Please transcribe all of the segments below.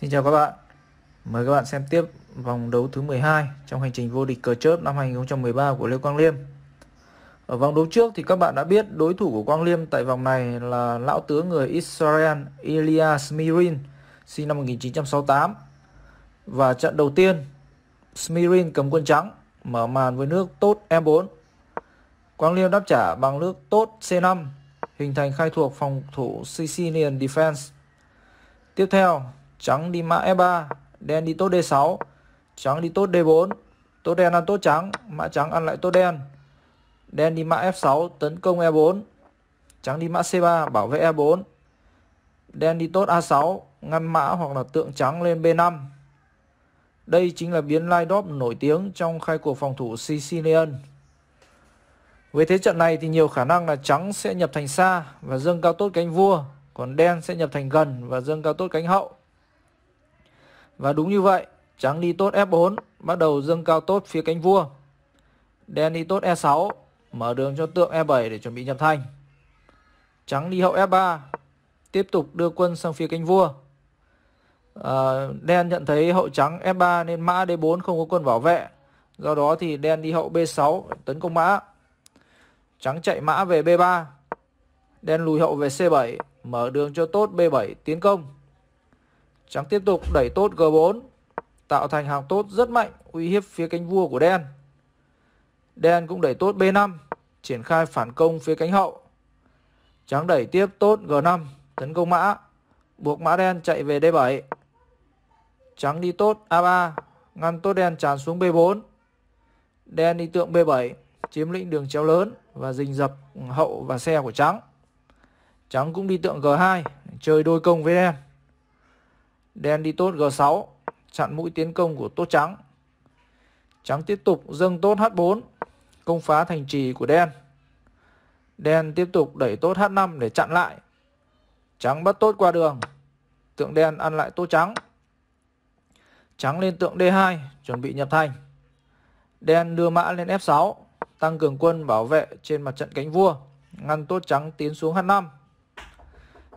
Xin chào các bạn Mời các bạn xem tiếp vòng đấu thứ 12 trong hành trình vô địch cờ chớp năm 2013 của Lê Quang Liêm Ở vòng đấu trước thì các bạn đã biết đối thủ của Quang Liêm tại vòng này là lão tướng người Israel Ilya Smirin sinh năm 1968 Và trận đầu tiên Smirin cầm quân trắng mở màn với nước tốt E4 Quang Liêm đáp trả bằng nước tốt C5 hình thành khai thuộc phòng thủ Sicilian Defense Tiếp theo, trắng đi mã F3, e đen đi tốt D6, trắng đi tốt D4, tốt đen ăn tốt trắng, mã trắng ăn lại tốt đen. Đen đi mã F6 tấn công E4, trắng đi mã C3 bảo vệ E4. Đen đi tốt A6 ngăn mã hoặc là tượng trắng lên B5. Đây chính là biến lai đóp nổi tiếng trong khai cuộc phòng thủ Sicilian. Với thế trận này thì nhiều khả năng là trắng sẽ nhập thành xa và dâng cao tốt cánh vua, còn đen sẽ nhập thành gần và dâng cao tốt cánh hậu. Và đúng như vậy, trắng đi tốt F4, bắt đầu dâng cao tốt phía cánh vua. Đen đi tốt E6, mở đường cho tượng E7 để chuẩn bị nhập thanh. Trắng đi hậu F3, tiếp tục đưa quân sang phía cánh vua. À, đen nhận thấy hậu trắng F3 nên mã D4 không có quân bảo vệ. Do đó thì đen đi hậu B6 tấn công mã. Trắng chạy mã về B3. Đen lùi hậu về C7, mở đường cho tốt B7 tiến công. Trắng tiếp tục đẩy tốt G4, tạo thành hàng tốt rất mạnh, uy hiếp phía cánh vua của đen. Đen cũng đẩy tốt B5, triển khai phản công phía cánh hậu. Trắng đẩy tiếp tốt G5, tấn công mã, buộc mã đen chạy về D7. Trắng đi tốt A3, ngăn tốt đen tràn xuống B4. Đen đi tượng B7, chiếm lĩnh đường chéo lớn và rình dập hậu và xe của trắng. Trắng cũng đi tượng G2, chơi đôi công với đen. Đen đi tốt G6 Chặn mũi tiến công của tốt trắng Trắng tiếp tục dâng tốt H4 Công phá thành trì của đen Đen tiếp tục đẩy tốt H5 để chặn lại Trắng bắt tốt qua đường Tượng đen ăn lại tốt trắng Trắng lên tượng D2 Chuẩn bị nhập thành Đen đưa mã lên F6 Tăng cường quân bảo vệ trên mặt trận cánh vua Ngăn tốt trắng tiến xuống H5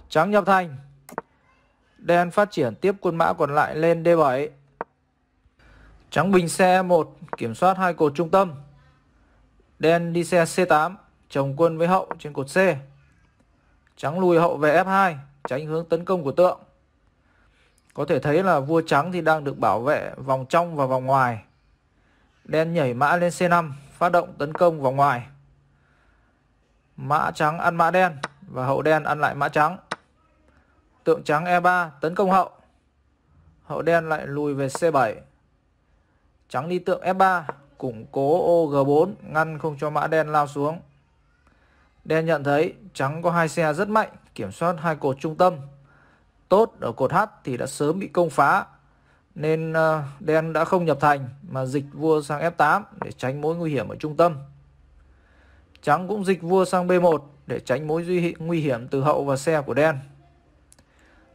Trắng nhập thành Đen phát triển tiếp quân mã còn lại lên D7. Trắng bình xe 1 kiểm soát hai cột trung tâm. Đen đi xe C8 chồng quân với hậu trên cột C. Trắng lùi hậu về F2 tránh hướng tấn công của tượng. Có thể thấy là vua trắng thì đang được bảo vệ vòng trong và vòng ngoài. Đen nhảy mã lên C5 phát động tấn công vòng ngoài. Mã trắng ăn mã đen và hậu đen ăn lại mã trắng tượng trắng E3 tấn công hậu. Hậu đen lại lùi về C7. Trắng đi tượng F3, củng cố ô G4, ngăn không cho mã đen lao xuống. Đen nhận thấy trắng có hai xe rất mạnh, kiểm soát hai cột trung tâm. Tốt ở cột H thì đã sớm bị công phá, nên ờ, đen đã không nhập thành mà dịch vua sang F8 để tránh mối nguy hiểm ở trung tâm. Trắng cũng dịch vua sang B1 để tránh mối nguy hiểm từ hậu và xe của đen.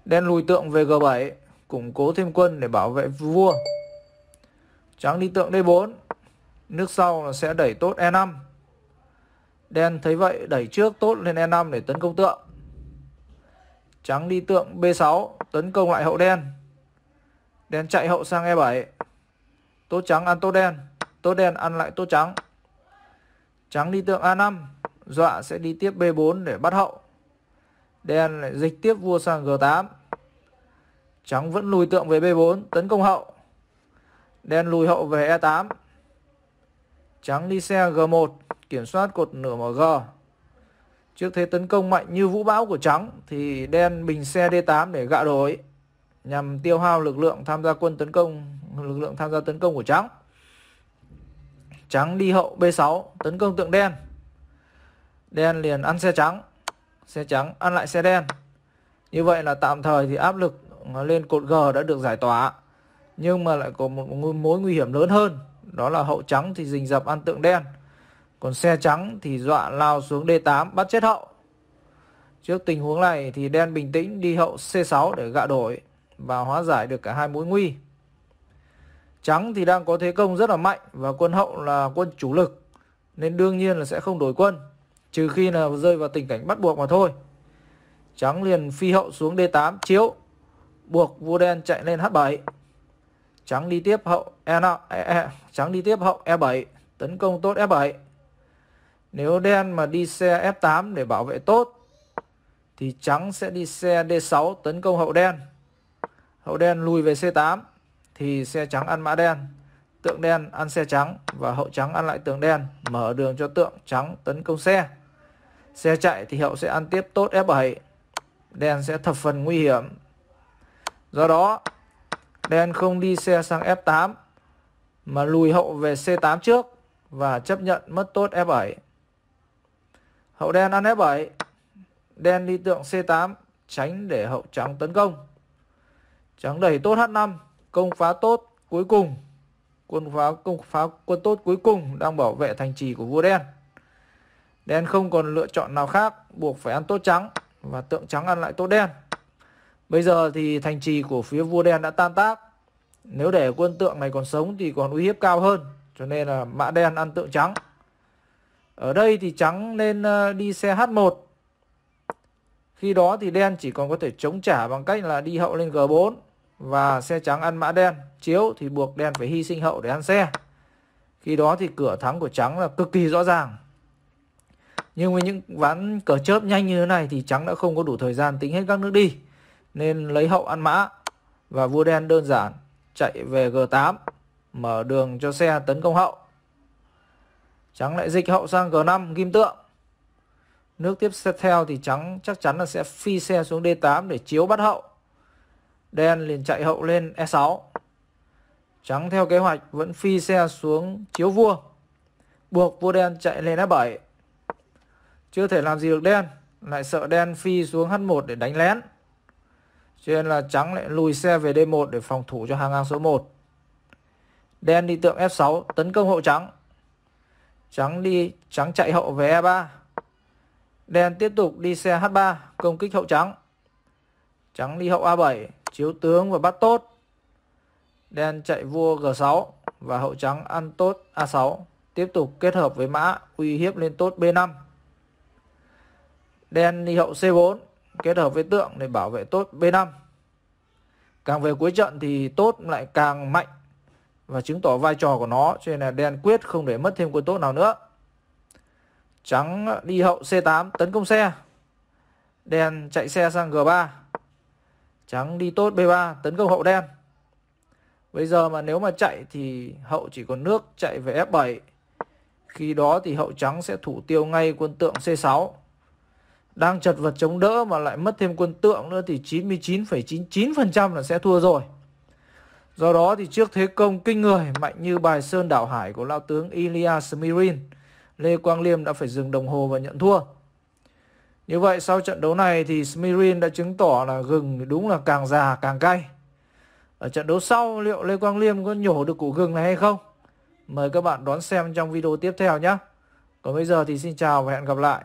Đen lùi tượng về G7, củng cố thêm quân để bảo vệ vua. Trắng đi tượng D4, nước sau là sẽ đẩy tốt E5. Đen thấy vậy đẩy trước tốt lên E5 để tấn công tượng. Trắng đi tượng B6, tấn công lại hậu đen. Đen chạy hậu sang E7. Tốt trắng ăn tốt đen, tốt đen ăn lại tốt trắng. Trắng đi tượng A5, dọa sẽ đi tiếp B4 để bắt hậu. Đen lại dịch tiếp vua sang G8. Trắng vẫn lùi tượng về B4 tấn công hậu. Đen lùi hậu về E8. Trắng đi xe G1 kiểm soát cột nửa mở G. Trước thế tấn công mạnh như vũ bão của trắng thì đen bình xe D8 để gạ đổi nhằm tiêu hao lực lượng tham gia quân tấn công lực lượng tham gia tấn công của trắng. Trắng đi hậu B6 tấn công tượng đen. Đen liền ăn xe trắng xe trắng ăn lại xe đen. Như vậy là tạm thời thì áp lực lên cột G đã được giải tỏa. Nhưng mà lại có một mối nguy hiểm lớn hơn, đó là hậu trắng thì rình dập ăn tượng đen. Còn xe trắng thì dọa lao xuống D8 bắt chết hậu. Trước tình huống này thì đen bình tĩnh đi hậu C6 để gạ đổi và hóa giải được cả hai mối nguy. Trắng thì đang có thế công rất là mạnh và quân hậu là quân chủ lực nên đương nhiên là sẽ không đổi quân trừ khi là rơi vào tình cảnh bắt buộc mà thôi. Trắng liền phi hậu xuống D8 chiếu, buộc vua đen chạy lên H7. Trắng đi tiếp hậu E5, e, e, trắng đi tiếp hậu E7, tấn công tốt F7. E Nếu đen mà đi xe F8 để bảo vệ tốt thì trắng sẽ đi xe D6 tấn công hậu đen. Hậu đen lùi về C8 thì xe trắng ăn mã đen, tượng đen ăn xe trắng và hậu trắng ăn lại tượng đen, mở đường cho tượng trắng tấn công xe. Xe chạy thì Hậu sẽ ăn tiếp tốt F7 Đen sẽ thập phần nguy hiểm Do đó Đen không đi xe sang F8 Mà lùi Hậu về C8 trước Và chấp nhận mất tốt F7 Hậu đen ăn F7 Đen đi tượng C8 Tránh để hậu trắng tấn công Trắng đẩy tốt H5 Công phá tốt cuối cùng Quân phá công phá quân tốt cuối cùng Đang bảo vệ thành trì của vua đen Đen không còn lựa chọn nào khác, buộc phải ăn tốt trắng và tượng trắng ăn lại tốt đen. Bây giờ thì thành trì của phía vua đen đã tan tác. Nếu để quân tượng này còn sống thì còn uy hiếp cao hơn, cho nên là mã đen ăn tượng trắng. Ở đây thì trắng nên ờ, đi xe H1. Khi đó thì đen chỉ còn có thể chống trả bằng cách là đi hậu lên G4 và xe trắng ăn mã đen, chiếu thì buộc đen phải hy sinh hậu để ăn xe. Khi đó thì cửa thắng của trắng là cực kỳ rõ ràng nhưng với những ván cờ chớp nhanh như thế này thì trắng đã không có đủ thời gian tính hết các nước đi nên lấy hậu ăn mã và vua đen đơn giản chạy về g8 mở đường cho xe tấn công hậu trắng lại dịch hậu sang g5 kim tượng nước tiếp theo thì trắng chắc chắn là sẽ phi xe xuống d8 để chiếu bắt hậu đen liền chạy hậu lên e6 trắng theo kế hoạch vẫn phi xe xuống chiếu vua buộc vua đen chạy lên f7 e chưa thể làm gì được đen Lại sợ đen phi xuống H1 để đánh lén Cho nên là trắng lại lùi xe về D1 để phòng thủ cho hàng ngang số 1 Đen đi tượng F6 tấn công hậu trắng Trắng đi trắng chạy hậu về E3 Đen tiếp tục đi xe H3 công kích hậu trắng Trắng đi hậu A7 chiếu tướng và bắt tốt Đen chạy vua G6 và hậu trắng ăn tốt A6 tiếp tục kết hợp với mã uy hiếp lên tốt B5 Đen đi hậu C4 kết hợp với tượng để bảo vệ tốt B5. Càng về cuối trận thì tốt lại càng mạnh và chứng tỏ vai trò của nó cho nên là đen quyết không để mất thêm quân tốt nào nữa. Trắng đi hậu C8 tấn công xe. Đen chạy xe sang G3. Trắng đi tốt B3 tấn công hậu đen. Bây giờ mà nếu mà chạy thì hậu chỉ còn nước chạy về F7. Khi đó thì hậu trắng sẽ thủ tiêu ngay quân tượng C6 đang chật vật chống đỡ mà lại mất thêm quân tượng nữa thì 99,99% là sẽ thua rồi. Do đó thì trước thế công kinh người mạnh như bài sơn đảo hải của lao tướng Ilya Smirin, Lê Quang Liêm đã phải dừng đồng hồ và nhận thua. Như vậy sau trận đấu này thì Smirin đã chứng tỏ là gừng đúng là càng già càng cay. Ở trận đấu sau liệu Lê Quang Liêm có nhổ được củ gừng này hay không? Mời các bạn đón xem trong video tiếp theo nhé. Còn bây giờ thì xin chào và hẹn gặp lại.